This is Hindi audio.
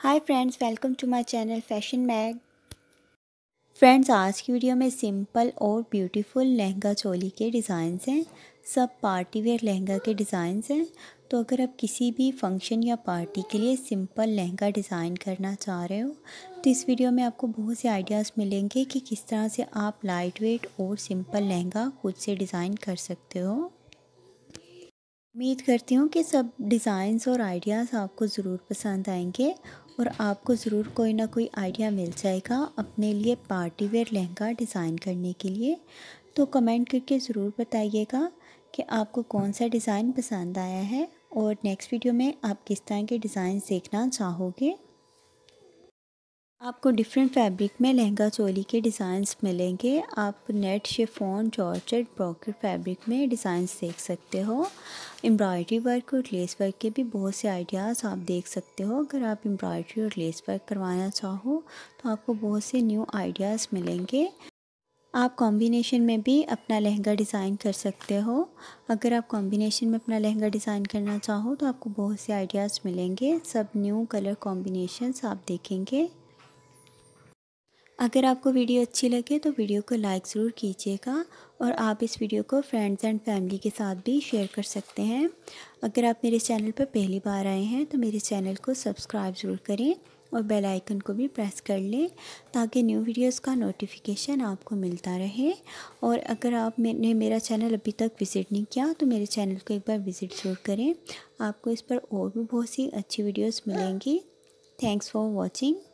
hi friends welcome to my channel fashion mag friends आज की वीडियो में सिंपल और ब्यूटीफुल लहंगा चोली के डिज़ाइंस हैं सब पार्टी वेयर लहंगा के डिज़ाइंस हैं तो अगर आप किसी भी फंक्शन या पार्टी के लिए सिंपल लहंगा डिज़ाइन करना चाह रहे हो तो इस वीडियो में आपको बहुत से आइडियाज़ मिलेंगे कि किस तरह से आप लाइट वेट और सिंपल लहंगा खुद से डिज़ाइन कर सकते हो उम्मीद करती हूँ कि सब डिज़ाइंस और आइडियाज़ आपको ज़रूर पसंद आएंगे और आपको ज़रूर कोई ना कोई आइडिया मिल जाएगा अपने लिए पार्टी वेयर लहंगा डिज़ाइन करने के लिए तो कमेंट करके ज़रूर बताइएगा कि आपको कौन सा डिज़ाइन पसंद आया है और नेक्स्ट वीडियो में आप किस तरह के डिज़ाइन देखना चाहोगे आपको डिफरेंट फैब्रिक में लहंगा चोली के डिज़ाइंस मिलेंगे आप net chiffon georgette brocade fabric में डिज़ाइंस देख सकते हो एम्ब्रॉयडरी वर्क और लेस वर्क के भी बहुत से आइडियाज़ आप देख सकते हो अगर आप एम्ब्रॉयडरी और लेस वर्क करवाना चाहो तो आपको बहुत से न्यू आइडियाज़ मिलेंगे आप कॉम्बिनेशन में भी अपना लहंगा डिज़ाइन कर सकते हो अगर आप कॉम्बिनेशन में अपना लहंगा डिज़ाइन करना चाहो तो आपको बहुत से आइडियाज़ मिलेंगे सब न्यू कलर कॉम्बिनेशंस आप देखेंगे अगर आपको वीडियो अच्छी लगे तो वीडियो को लाइक ज़रूर कीजिएगा और आप इस वीडियो को फ्रेंड्स एंड फैमिली के साथ भी शेयर कर सकते हैं अगर आप मेरे चैनल पर पहली बार आए हैं तो मेरे चैनल को सब्सक्राइब ज़रूर करें और बेल आइकन को भी प्रेस कर लें ताकि न्यू वीडियोस का नोटिफिकेशन आपको मिलता रहे और अगर आप मैंने मेरा चैनल अभी तक विज़िट नहीं किया तो मेरे चैनल को एक बार विज़िट ज़रूर करें आपको इस पर और भी बहुत सी अच्छी वीडियोस मिलेंगी थैंक्स फॉर वॉचिंग